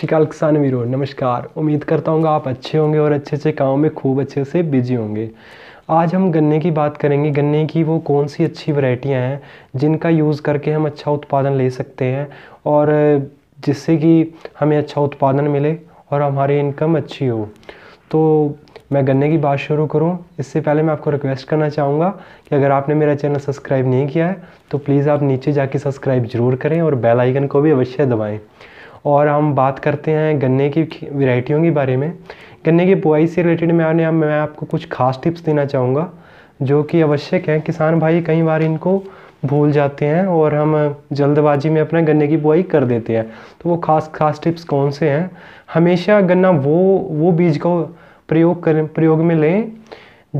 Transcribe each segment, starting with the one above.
शिकाल किसान वीरो नमस्कार उम्मीद करता हूँ आप अच्छे होंगे और अच्छे अच्छे काम में खूब अच्छे से बिजी होंगे आज हम गन्ने की बात करेंगे गन्ने की वो कौन सी अच्छी वैरायटियाँ हैं जिनका यूज़ करके हम अच्छा उत्पादन ले सकते हैं और जिससे कि हमें अच्छा उत्पादन मिले और हमारी इनकम अच्छी हो तो मैं गन्ने की बात शुरू करूं इससे पहले मैं आपको रिक्वेस्ट करना चाहूँगा कि अगर आपने मेरा चैनल सब्सक्राइब नहीं किया है तो प्लीज़ आप नीचे जाके सब्सक्राइब ज़रूर करें और बेल आइकन को भी अवश्य दबाएं और हम बात करते हैं गन्ने की वैरायटियों के बारे में गन्ने की बुआई से रिलेटेड मैं आने मैं आपको कुछ खास टिप्स देना चाहूँगा जो कि आवश्यक हैं किसान भाई कई बार इनको भूल जाते हैं और हम जल्दबाजी में अपना गन्ने की बुआई कर देते हैं तो वो खास खास टिप्स कौन से हैं हमेशा गन्ना वो वो बीज को प्रयोग करें प्रयोग में लें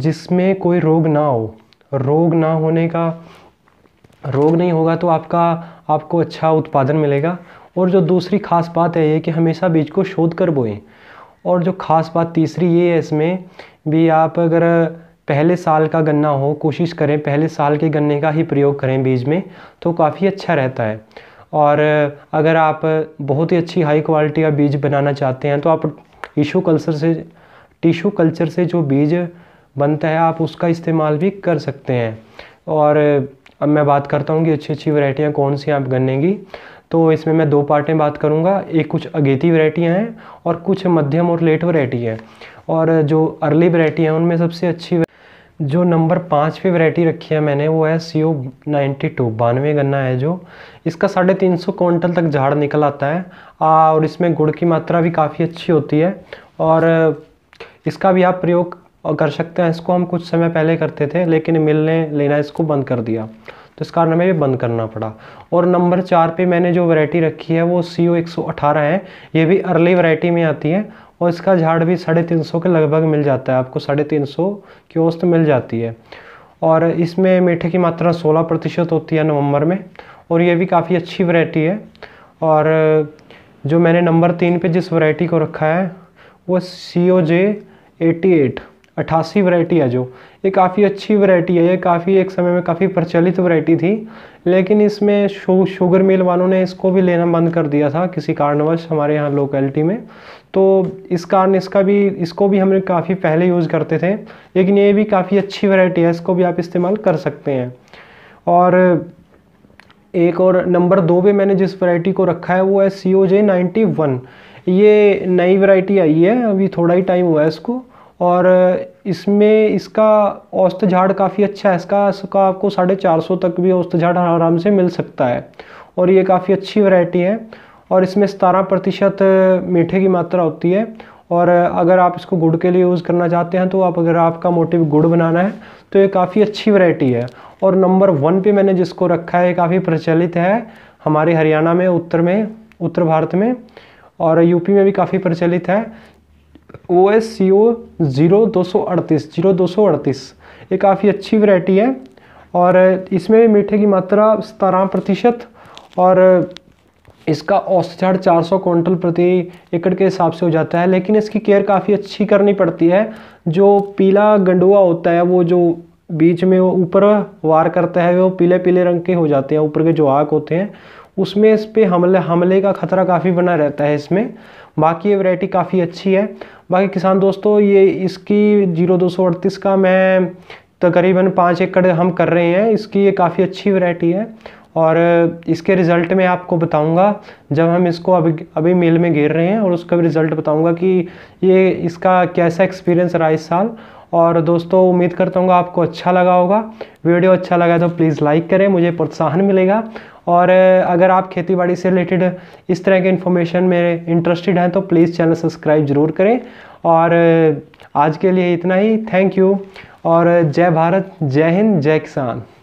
जिसमें कोई रोग ना हो रोग ना होने का रोग नहीं होगा तो आपका आपको अच्छा उत्पादन मिलेगा और जो दूसरी खास बात है ये कि हमेशा बीज को शोध कर बोएं और जो खास बात तीसरी ये है इसमें भी आप अगर पहले साल का गन्ना हो कोशिश करें पहले साल के गन्ने का ही प्रयोग करें बीज में तो काफ़ी अच्छा रहता है और अगर आप बहुत ही अच्छी हाई क्वालिटी का बीज बनाना चाहते हैं तो आप टिशू कल्चर से टिशू कल्चर से जो बीज बनता है आप उसका इस्तेमाल भी कर सकते हैं और अब मैं बात करता हूँ कि अच्छी अच्छी वैरायटियाँ कौन सी आप गन्ने की तो इसमें मैं दो पार्ट में बात करूँगा एक कुछ अगेती वरायटियाँ हैं और कुछ मध्यम और लेट वरायटी है और जो अर्ली वरायटी हैं उनमें सबसे अच्छी जो नंबर पाँच पे वैरायटी रखी है मैंने वो है सी ओ नाइन्टी टू बानवे गन्ना है जो इसका साढ़े तीन सौ क्विंटल तक झाड़ निकल आता है आ, और इसमें गुड़ की मात्रा भी काफ़ी अच्छी होती है और इसका भी आप प्रयोग कर सकते हैं इसको हम कुछ समय पहले करते थे लेकिन मिलने लेना इसको बंद कर दिया तो इस कारण हमें ये बंद करना पड़ा और नंबर चार पे मैंने जो वैरायटी रखी है वो सी ओ एक सौ अठारह है ये भी अर्ली वैरायटी में आती है और इसका झाड़ भी साढ़े तीन सौ के लगभग मिल जाता है आपको साढ़े तीन सौ की औसत मिल जाती है और इसमें मीठे की मात्रा सोलह प्रतिशत होती है नवंबर में और ये भी काफ़ी अच्छी वरायटी है और जो मैंने नंबर तीन पर जिस वरायटी को रखा है वो C O J eighty eight अट्ठासी वरायटी है जो ये काफ़ी अच्छी वरायटी है ये काफ़ी एक समय में काफ़ी प्रचलित वरायटी थी लेकिन इसमें शू शुगर मिल वालों ने इसको भी लेना बंद कर दिया था किसी कारणवश हमारे यहाँ लोकेलिटी में तो इस कारण इसका भी इसको भी हमने काफ़ी पहले यूज़ करते थे लेकिन ये भी काफ़ी अच्छी वरायटी है इसको भी आप इस्तेमाल कर सकते हैं और एक और नंबर दो पे मैंने जिस वैरायटी को रखा है वो है सी ओ जे नाइन्टी वन ये नई वैरायटी आई है अभी थोड़ा ही टाइम हुआ है इसको और इसमें इसका औस्त झाड़ काफ़ी अच्छा है इसका इसका आपको साढ़े चार सौ तक भी औस्त झाड़ आराम से मिल सकता है और ये काफ़ी अच्छी वैरायटी है और इसमें सतारह प्रतिशत मीठे की मात्रा होती है और अगर आप इसको गुड़ के लिए यूज़ करना चाहते हैं तो आप अगर आपका मोटिव गुड़ बनाना है तो ये काफ़ी अच्छी वैरायटी है और नंबर वन पे मैंने जिसको रखा है काफ़ी प्रचलित है हमारे हरियाणा में उत्तर में उत्तर भारत में और यूपी में भी काफ़ी प्रचलित है ओ एस सी ओ ज़ीरो दो सौ अड़तीस जीरो दो सौ अड़तीस ये काफ़ी अच्छी वैरायटी है और इसमें मीठे की मात्रा सतारह प्रतिशत और इसका औसत चार सौ क्विंटल प्रति एकड़ के हिसाब से हो जाता है लेकिन इसकी केयर काफ़ी अच्छी करनी पड़ती है जो पीला गंडुआ होता है वो जो बीच में वो ऊपर वार करता है वो पीले पीले रंग के हो जाते हैं ऊपर के जो आँख होते हैं उसमें इस पर हमले हमले का खतरा काफ़ी बना रहता है इसमें बाकी ये वैरायटी काफ़ी अच्छी है बाकी किसान दोस्तों ये इसकी जीरो दो सौ अड़तीस का मैं तकरीबन पाँच एकड़ हम कर रहे हैं इसकी ये काफ़ी अच्छी वैरायटी है और इसके रिज़ल्ट में आपको बताऊंगा जब हम इसको अभी अभी मेल में घेर रहे हैं और उसका भी रिज़ल्ट बताऊंगा कि ये इसका कैसा एक्सपीरियंस रहा इस साल और दोस्तों उम्मीद करता हूँ आपको अच्छा लगा होगा वीडियो अच्छा लगा तो प्लीज़ लाइक करें मुझे प्रोत्साहन मिलेगा और अगर आप खेतीबाड़ी से रिलेटेड इस तरह के इन्फॉर्मेशन में इंटरेस्टेड हैं तो प्लीज़ चैनल सब्सक्राइब ज़रूर करें और आज के लिए इतना ही थैंक यू और जय भारत जय हिंद जय किसान